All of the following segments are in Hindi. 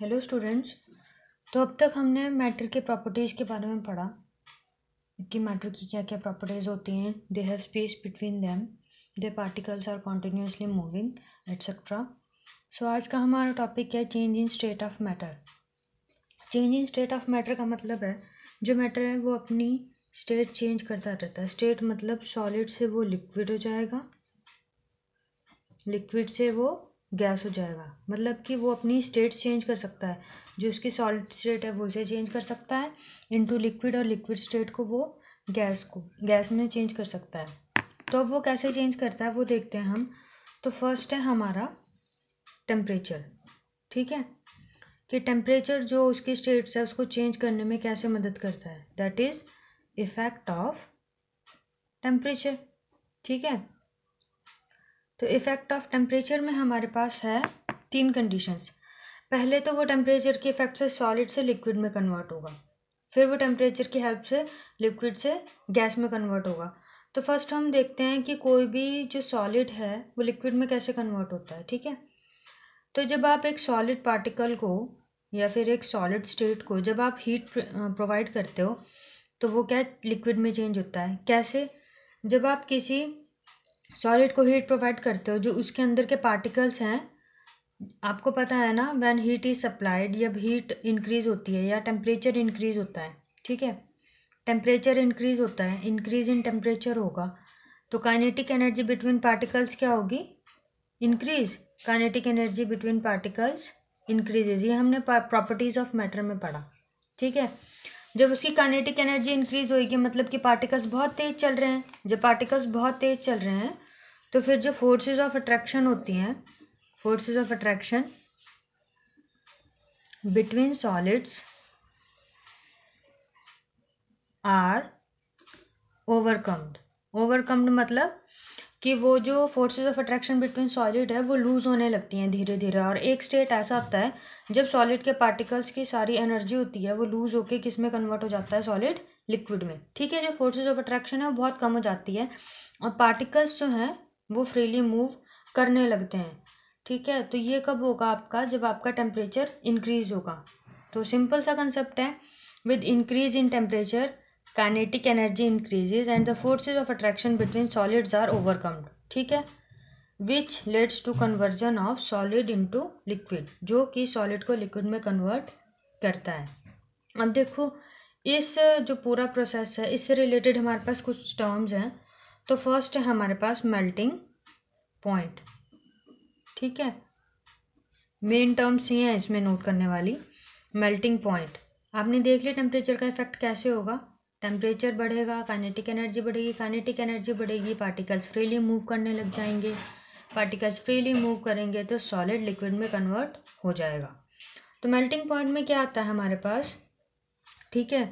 हेलो स्टूडेंट्स तो अब तक हमने मैटर के प्रॉपर्टीज़ के बारे में पढ़ा कि मैटर की क्या क्या प्रॉपर्टीज़ होती हैं they have space between them they particles are continuously moving etcetera so आज का हमारा टॉपिक है change in state of matter change in state of matter का मतलब है जो मैटर है वो अपनी स्टेट चेंज करता रहता है स्टेट मतलब सॉलिड से वो लिक्विड हो जाएगा लिक्विड से वो गैस हो जाएगा मतलब कि वो अपनी स्टेट चेंज कर सकता है जो उसकी सॉलिड स्टेट है वो उसे चेंज कर सकता है इनटू लिक्विड और लिक्विड स्टेट को वो गैस को गैस में चेंज कर सकता है तो अब वो कैसे चेंज करता है वो देखते हैं हम तो फर्स्ट है हमारा टेम्परेचर ठीक है कि टेम्परेचर जो उसकी स्टेट्स है उसको चेंज करने में कैसे मदद करता है that is effect of temperature ठीक है तो इफ़ेक्ट ऑफ टेम्परेचर में हमारे पास है तीन कंडीशंस पहले तो वो टेम्परेचर के इफ़ेक्ट से सॉलिड से लिक्विड में कन्वर्ट होगा फिर वो टेम्परेचर की हेल्प से लिक्विड से गैस में कन्वर्ट होगा तो फर्स्ट हम देखते हैं कि कोई भी जो सॉलिड है वो लिक्विड में कैसे कन्वर्ट होता है ठीक है तो जब आप एक सॉलिड पार्टिकल को या फिर एक सॉलिड स्टेट को जब आप हीट प्रोवाइड करते हो तो वो क्या लिक्विड में चेंज होता है कैसे जब आप किसी सॉलिड को हीट प्रोवाइड करते हो जो उसके अंदर के पार्टिकल्स हैं आपको पता है ना व्हेन हीट इज़ सप्लाइड जब हीट इंक्रीज़ होती है या टेम्परेचर इंक्रीज़ होता है ठीक है टेम्परेचर इंक्रीज़ होता है इंक्रीज इन टेम्परेचर होगा तो काइनेटिक एनर्जी बिटवीन पार्टिकल्स क्या होगी increase kinetic energy between particles increases ये हमने प्रॉपर्टीज़ ऑफ मैटर में पढ़ा ठीक है जब उसकी काइनेटिक एनर्जी इंक्रीज होगी मतलब कि पार्टिकल्स बहुत तेज़ चल रहे हैं जब पार्टिकल्स बहुत तेज़ चल रहे हैं तो फिर जो फोर्सेस ऑफ अट्रैक्शन होती हैं forces of attraction between solids are overcomed overcomed मतलब कि वो जो forces of attraction between solid है वो लूज़ होने लगती हैं धीरे धीरे और एक स्टेट ऐसा होता है जब सॉलिड के पार्टिकल्स की सारी एनर्जी होती है वो लूज़ होके किस में कन्वर्ट हो जाता है सॉलिड लिक्विड में ठीक है जो फोर्सेस ऑफ अट्रैक्शन है वो बहुत कम हो जाती है और पार्टिकल्स जो हैं वो फ्रीली मूव करने लगते हैं ठीक है तो ये कब होगा आपका जब आपका टेम्परेचर इंक्रीज होगा तो सिंपल सा कंसेप्ट है with increase in temperature kinetic energy increases and the forces of attraction between solids are overcomed ठीक है which leads to conversion of solid to liquid जो कि सॉलिड को लिक्विड में कन्वर्ट करता है अब देखो इस जो पूरा प्रोसेस है इससे रिलेटेड हमारे पास कुछ टर्म्स हैं तो फर्स्ट है हमारे पास मेल्टिंग पॉइंट ठीक है मेन टर्म्स ये हैं इसमें नोट करने वाली मेल्टिंग पॉइंट आपने देख लिया टेम्परेचर का इफेक्ट कैसे होगा टेम्परेचर बढ़ेगा काइनेटिक एनर्जी बढ़ेगी काइनेटिक एनर्जी बढ़ेगी पार्टिकल्स फ्रीली मूव करने लग जाएंगे पार्टिकल्स फ्रीली मूव करेंगे तो सॉलिड लिक्विड में कन्वर्ट हो जाएगा तो मेल्टिंग पॉइंट में क्या आता है हमारे पास ठीक है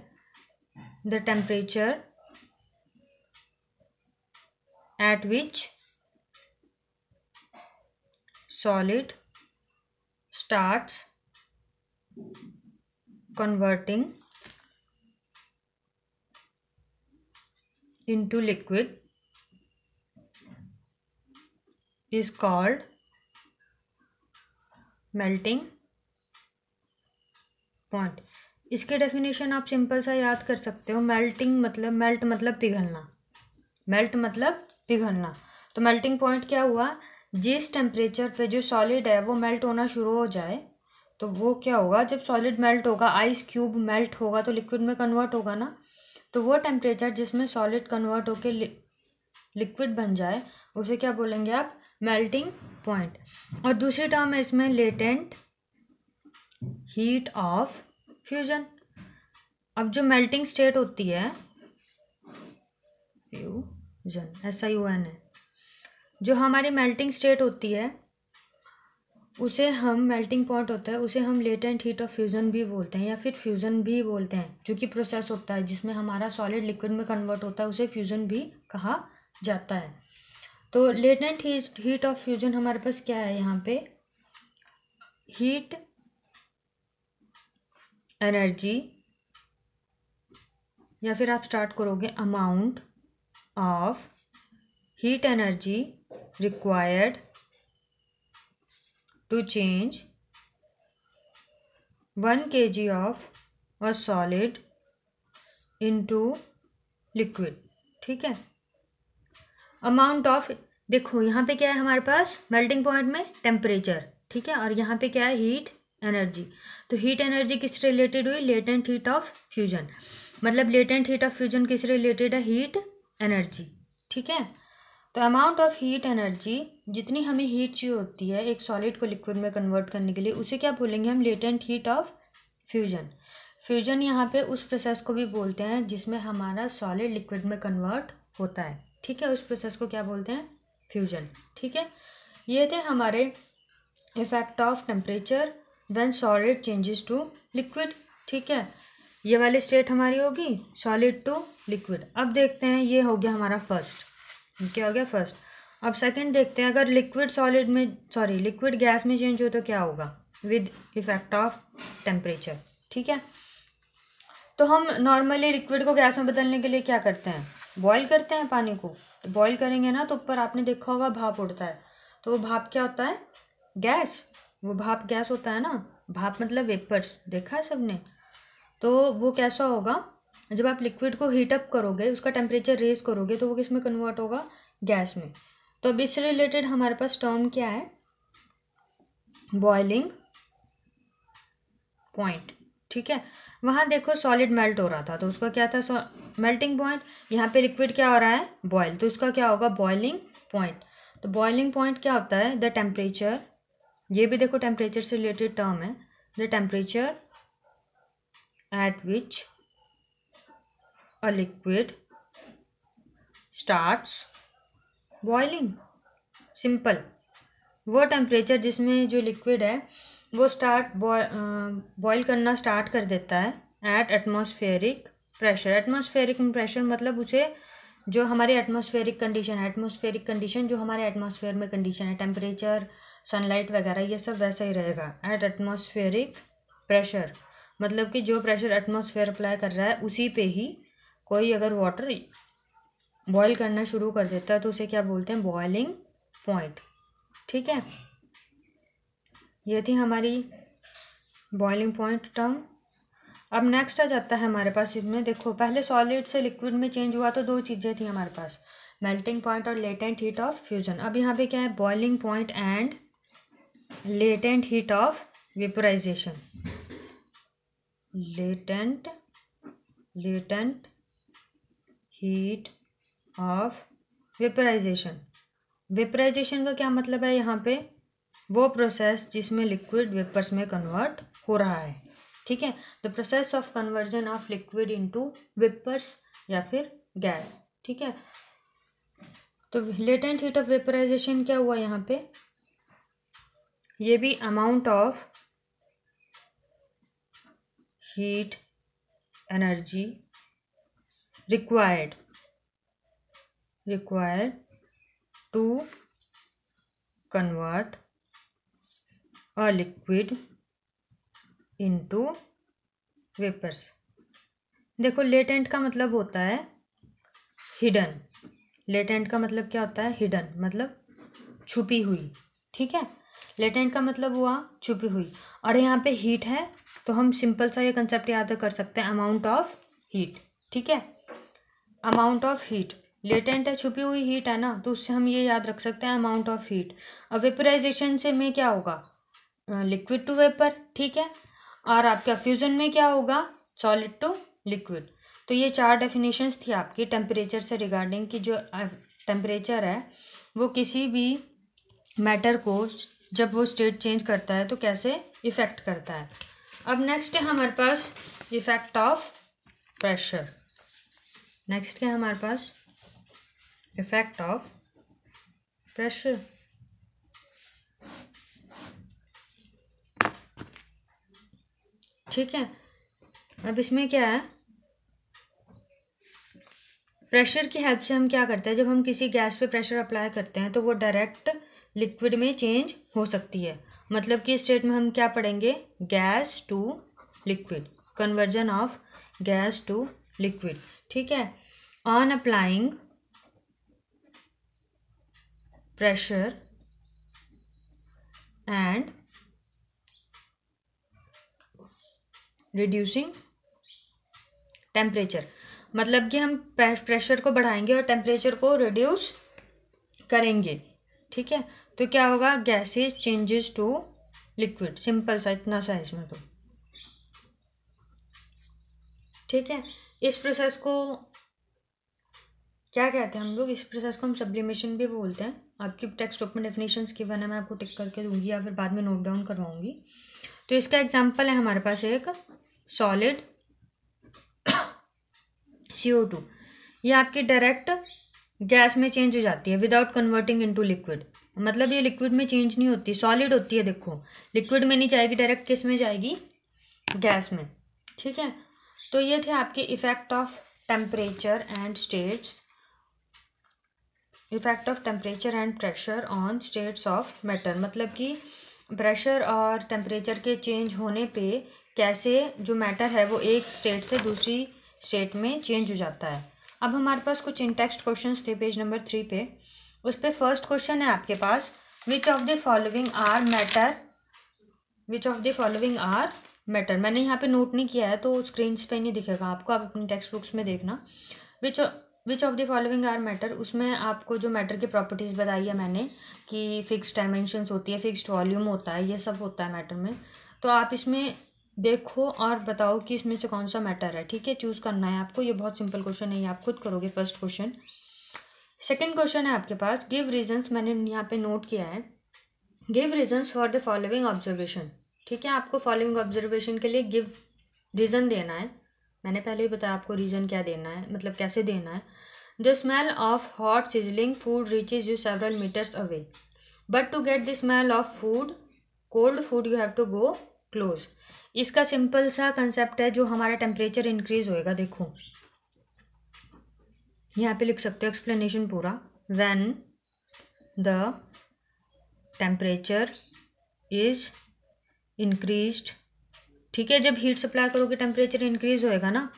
the temperature at which solid starts converting into liquid is called melting point इसके डेफिनेशन आप सिंपल सा याद कर सकते हो मेल्टिंग मतलब मेल्ट मतलब पिघलना मेल्ट मतलब पिघलना तो मेल्टिंग पॉइंट क्या हुआ जिस टेम्परेचर पे जो सॉलिड है वो मेल्ट होना शुरू हो जाए तो वो क्या होगा जब सॉलिड मेल्ट होगा आइस क्यूब मेल्ट होगा तो लिक्विड में कन्वर्ट होगा ना तो वो टेम्परेचर जिसमें सॉलिड कन्वर्ट होके लिक्विड बन जाए उसे क्या बोलेंगे आप मेल्टिंग पॉइंट और दूसरी टर्म है इसमें लेटेंट हीट ऑफ फ्यूजन अब जो मेल्टिंग स्टेट होती है फ्यू जल ऐसा ही एन है जो हमारी मेल्टिंग स्टेट होती है उसे हम मेल्टिंग पॉइंट होता है उसे हम लेटेंट हीट ऑफ फ्यूज़न भी बोलते हैं या फिर फ्यूज़न भी बोलते हैं जो कि प्रोसेस होता है जिसमें हमारा सॉलिड लिक्विड में कन्वर्ट होता है उसे फ्यूज़न भी कहा जाता है तो लेटेंट हीट ऑफ फ्यूज़न हमारे पास क्या है यहाँ पे हीट एनर्जी या फिर आप स्टार्ट करोगे amount of heat energy required to change 1 kg of a solid into liquid ठीक है अमाउंट ऑफ देखो यहाँ पे क्या है हमारे पास मेल्टिंग पॉइंट में टेम्परेचर ठीक है और यहाँ पे क्या है हीट एनर्जी तो हीट एनर्जी किस रिलेटेड हुई लेटेंट हीट ऑफ फ्यूजन मतलब लेटेंट हीट ऑफ फ्यूजन किस रिलेटेड है हीट एनर्जी ठीक है तो अमाउंट ऑफ हीट एनर्जी जितनी हमें हीट चाहिए होती है एक सॉलिड को लिक्विड में कन्वर्ट करने के लिए उसे क्या बोलेंगे हम latent heat of fusion fusion यहाँ पे उस प्रोसेस को भी बोलते हैं जिसमें हमारा सॉलिड लिक्विड में कन्वर्ट होता है ठीक है उस प्रोसेस को क्या बोलते हैं फ्यूजन ठीक है ये थे हमारे effect of temperature when solid changes to liquid ठीक है ये वाली स्टेट हमारी होगी सॉलिड टू लिक्विड अब देखते हैं ये हो गया हमारा फर्स्ट क्या हो गया फर्स्ट अब सेकंड देखते हैं अगर लिक्विड सॉलिड में सॉरी लिक्विड गैस में चेंज हो तो क्या होगा विद इफेक्ट ऑफ टेम्परेचर ठीक है तो हम नॉर्मली लिक्विड को गैस में बदलने के लिए क्या करते हैं बॉयल करते हैं पानी को तो बॉयल करेंगे ना तो ऊपर आपने देखा होगा भाप उड़ता है तो वो भाप क्या होता है गैस वो भाप गैस होता है ना भाप मतलब वेपर्स देखा है सबने तो वो कैसा होगा जब आप लिक्विड को हीटअप करोगे उसका टेम्परेचर रेज करोगे तो वो किस में कन्वर्ट होगा गैस में तो अब इससे रिलेटेड हमारे पास टर्म क्या है बॉइलिंग पॉइंट ठीक है वहाँ देखो सॉलिड मेल्ट हो रहा था तो उसका क्या था मेल्टिंग पॉइंट यहाँ पे लिक्विड क्या हो रहा है बॉयल तो उसका क्या होगा बॉइलिंग पॉइंट तो बॉइलिंग पॉइंट क्या होता है द टेम्परेचर ये भी देखो टेम्परेचर से रिलेटेड टर्म है the temperature at which a liquid starts boiling simple वो टेम्परेचर जिसमें जो लिक्विड है वो स्टार्ट बॉयल करना स्टार्ट कर देता है at atmospheric pressure atmospheric pressure मतलब उसे जो हमारे एटमोसफेयरिक कंडीशन है एटमोसफेयरिक कंडीशन जो हमारे एटमोसफेयर में कंडीशन है टेम्परेचर सनलाइट वगैरह ये सब वैसा ही रहेगा एट एटमोसफेयरिक प्रेशर मतलब कि जो प्रेशर एटमॉस्फेयर अप्लाई कर रहा है उसी पे ही कोई अगर वाटर बॉयल करना शुरू कर देता है तो उसे क्या बोलते हैं बॉयलिंग पॉइंट ठीक है ये थी हमारी बॉयलिंग पॉइंट टर्म अब नेक्स्ट आ जाता है हमारे पास इसमें देखो पहले सॉलिड से लिक्विड में चेंज हुआ तो दो चीज़ें थी हमारे पास मेल्टिंग पॉइंट और लेटेंट हीट ऑफ फ्यूजन अब यहाँ पे क्या है boiling point and latent heat of vaporisation latent latent heat of vaporisation vaporisation का क्या मतलब है यहाँ पे वो प्रोसेस जिसमें लिक्विड वेपर्स में कन्वर्ट हो रहा है ठीक है the process of conversion of liquid into vapours या फिर गैस ठीक है तो लेटेंट हीट ऑफ वेपराइजेशन क्या हुआ यहाँ पे ये भी amount of heat energy required required to convert a liquid into vapours देखो लेटेंट का मतलब होता है हिडन लेटेंट का मतलब क्या होता है हिडन मतलब छुपी हुई ठीक है लेटेंट का मतलब हुआ छुपी हुई और यहाँ पे हीट है तो हम सिंपल सा ये कंसेप्ट याद कर सकते हैं अमाउंट ऑफ हीट ठीक है अमाउंट ऑफ हीट लेटेंट है छुपी हुई हीट है ना तो उससे हम ये याद रख सकते हैं अमाउंट ऑफ हीट और वेपराइजेशन से में क्या होगा लिक्विड टू वेपर ठीक है और आपका फ्यूज़न में क्या होगा सॉलिड टू लिक्विड तो ये चार डेफिनेशंस थी आपकी टेम्परेचर से रिगार्डिंग कि जो टेम्परेचर है वो किसी भी मैटर को जब वो स्टेट चेंज करता है तो कैसे इफ़ेक्ट करता है अब नेक्स्ट है हमारे पास इफ़ेक्ट ऑफ प्रेशर नेक्स्ट क्या है हमारे पास इफ़ेक्ट ऑफ प्रेशर ठीक है अब इसमें क्या है प्रेशर की हेल्प से हम क्या करते हैं जब हम किसी गैस पे प्रेशर अप्लाई करते हैं तो वो डायरेक्ट लिक्विड में चेंज हो सकती है मतलब कि स्टेट में हम क्या पढ़ेंगे gas to liquid conversion of gas to liquid ठीक है on applying pressure and reducing temperature मतलब कि हम प्रेशर को बढ़ाएंगे और टेम्परेचर को रिड्यूस करेंगे ठीक है तो क्या होगा gases changes to liquid simple सा इतना साइज में तो ठीक है इस प्रोसेस को क्या कहते हैं हम लोग इस प्रोसेस को हम सब्लिमेशन भी बोलते हैं आपकी टेक्स्ट बुक में डेफिनेशन की वन है मैं आपको टिक करके दूंगी या फिर बाद में नोट डाउन करवाऊंगी तो इसका एग्जाम्पल है हमारे पास एक सॉलिड सी ओ टू ये आपकी डायरेक्ट गैस में चेंज हो जाती है विदाउट कन्वर्टिंग इनटू लिक्विड मतलब ये लिक्विड में चेंज नहीं होती सॉलिड होती है देखो लिक्विड में नहीं जाएगी डायरेक्ट किस में जाएगी गैस में ठीक है तो ये थे आपके effect of temperature and states effect of temperature and pressure on states of matter मतलब कि प्रेशर और टेम्परेचर के चेंज होने पे कैसे जो मैटर है वो एक स्टेट से दूसरी स्टेट में चेंज हो जाता है अब हमारे पास कुछ इंटेक्स्ट क्वेश्चंस थे पेज नंबर थ्री पे उस पर फर्स्ट क्वेश्चन है आपके पास which of the following are matter which of the following are matter मैंने यहाँ पे नोट नहीं किया है तो स्क्रीन पे नहीं दिखेगा आपको आप अपनी टेक्स्ट बुक्स में देखना which which of the following are matter उसमें आपको जो मैटर की प्रॉपर्टीज़ बताई है मैंने कि फिक्स डायमेंशन होती है फिक्सड वॉल्यूम होता है ये सब होता है मैटर में तो आप इसमें देखो और बताओ कि इसमें से कौन सा मैटर है ठीक है चूज़ करना है आपको ये बहुत सिंपल क्वेश्चन है ये आप खुद करोगे फर्स्ट क्वेश्चन सेकेंड क्वेश्चन है आपके पास गिव रीजन्स मैंने यहाँ पे नोट किया है give reasons for the following observation ठीक है आपको फॉलोइंग ऑब्जर्वेशन के लिए गिव रीज़न देना है मैंने पहले ही बताया आपको रीज़न क्या देना है मतलब कैसे देना है the smell of hot sizzling food reaches you several metres away but to get the smell of food cold food you have to go close इसका सिंपल सा कंसेप्ट है जो हमारा टेम्परेचर इंक्रीज होएगा देखो यहाँ पे लिख सकते हो एक्सप्लेनेशन पूरा when the temperature is increased ठीक है जब हीट सप्लाई करोगे टेम्परेचर इंक्रीज होएगा ना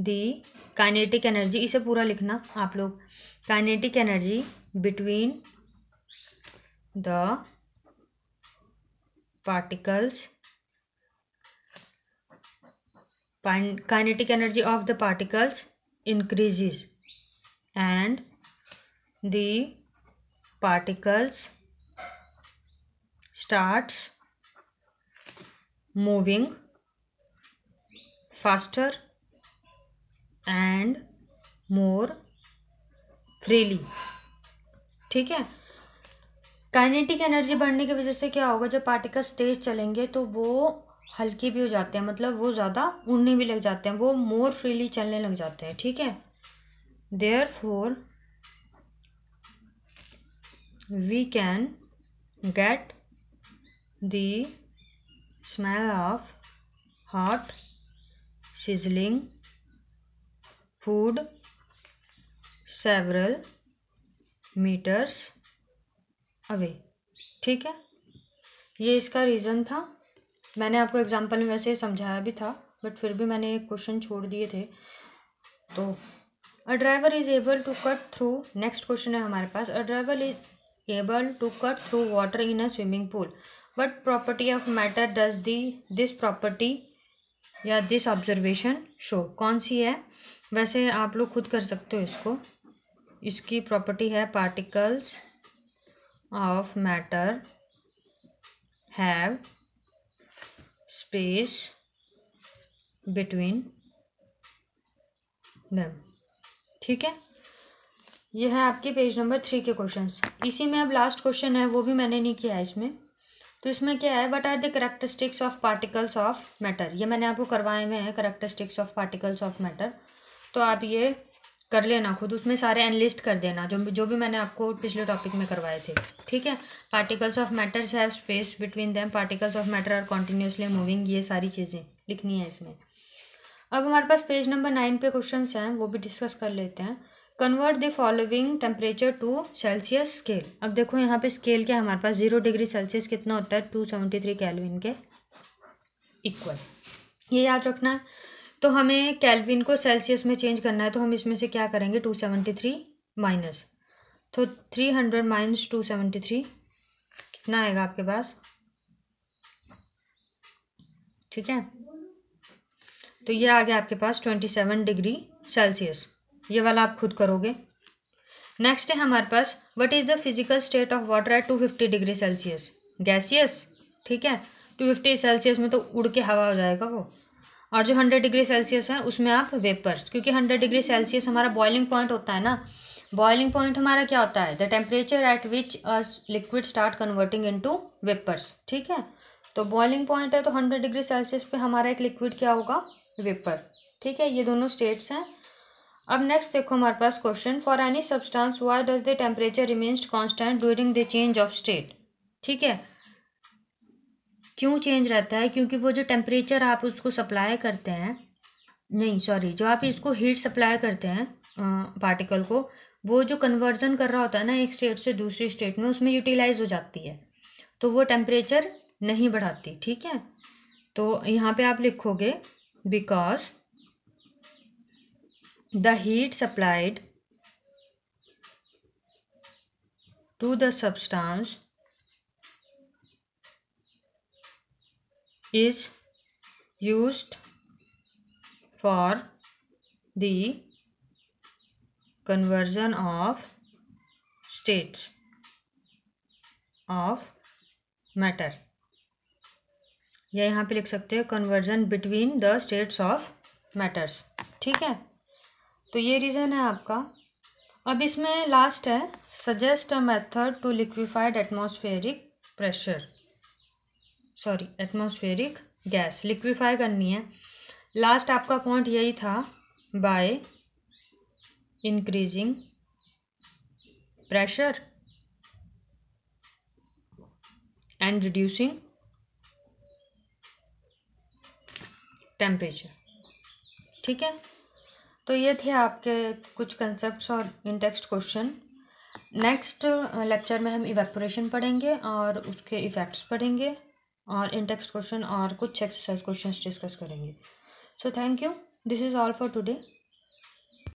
दी काइनेटिक एनर्जी इसे पूरा लिखना आप लोग kinetic energy between the particles kinetic energy of the particles increases and the particles starts moving faster and more freely ठीक है काइनेटिक एनर्जी बढ़ने की वजह से क्या होगा जब पार्टिकल्स तेज चलेंगे तो वो हल्के भी हो जाते हैं मतलब वो ज़्यादा उड़ने भी लग जाते हैं वो मोर फ्रीली चलने लग जाते हैं ठीक है therefore we can get the smell of hot sizzling food several meters away ठीक है ये इसका रीज़न था मैंने आपको एग्जांपल में वैसे समझाया भी था बट फिर भी मैंने एक क्वेश्चन छोड़ दिए थे तो a driver is able to cut through next question है हमारे पास a driver is able to cut through water in a swimming pool but property of matter does the this property या दिस ऑब्जर्वेशन शो कौन सी है वैसे आप लोग खुद कर सकते हो इसको इसकी प्रॉपर्टी है particles of matter have space between them ठीक है ये है आपके पेज नंबर थ्री के क्वेश्चन इसी में अब लास्ट क्वेश्चन है वो भी मैंने नहीं किया है इसमें तो इसमें क्या है what are the characteristics of particles of matter ये मैंने आपको करवाए हुए हैं characteristics of particles of matter तो आप ये कर लेना खुद उसमें सारे एनलिस्ट कर देना जो जो भी मैंने आपको पिछले टॉपिक में करवाए थे ठीक है particles of matters have space between them particles of matter are continuously moving ये सारी चीज़ें लिखनी है इसमें अब हमारे पास पेज नंबर नाइन पे क्वेश्चन हैं वो भी डिस्कस कर लेते हैं convert the following temperature to Celsius scale अब देखो यहाँ पे स्केल क्या हमारे पास जीरो डिग्री सेल्सियस कितना होता है टू सेवेंटी थ्री कैलविन के इक्वल ये याद रखना है तो हमें कैलविन को सेल्सियस में चेंज करना है तो हम इसमें से क्या करेंगे टू सेवेंटी थ्री माइनस तो three hundred minus two seventy three कितना आएगा आपके पास ठीक है तो ये आ गया आपके पास ट्वेंटी सेवन डिग्री सेल्सियस ये वाला आप खुद करोगे नेक्स्ट है हमारे पास what is the physical state of water at two fifty degree Celsius gaseous ठीक है टू फिफ्टी सेल्सियस में तो उड़ के हवा हो जाएगा वो और जो हंड्रेड डिग्री सेल्सियस है उसमें आप वेपर्स क्योंकि हंड्रेड डिग्री सेल्सियस हमारा बॉइलिंग पॉइंट होता है ना बॉइलिंग पॉइंट हमारा क्या होता है the temperature at which liquid start converting into vapours ठीक है तो बॉइलिंग पॉइंट है तो हंड्रेड डिग्री सेल्सियस पे हमारा एक लिक्विड क्या होगा वेपर ठीक है ये दोनों स्टेट्स हैं अब नेक्स्ट देखो हमारे पास question for any substance why does the temperature remains constant during the change of state ठीक है क्यों चेंज रहता है क्योंकि वो जो टेम्परेचर आप उसको सप्लाई करते हैं नहीं सॉरी जो आप इसको हीट सप्लाई करते हैं पार्टिकल को वो जो कन्वर्जन कर रहा होता है ना एक स्टेट से दूसरी स्टेट में उसमें यूटिलाइज हो जाती है तो वो टेम्परेचर नहीं बढ़ाती ठीक है तो यहाँ पे आप लिखोगे because the heat supplied to the substance is used for the conversion of states of matter या यहाँ पे लिख सकते हैं conversion between the states of matters ठीक है तो ये रीज़न है आपका अब इसमें लास्ट है suggest a method to liquefied atmospheric pressure sorry atmospheric gas liquefy करनी है लास्ट आपका पॉइंट यही था by increasing pressure and reducing temperature ठीक है तो ये थे आपके कुछ कंसेप्ट और इंटेक्सट क्वेश्चन नेक्स्ट लेक्चर में हम इवेपोरेशन पढ़ेंगे और उसके इफ़ेक्ट्स पढ़ेंगे और इंटेक्सट क्वेश्चन और कुछ एक्सरसाइज क्वेश्चंस डिस्कस करेंगे so thank you this is all for today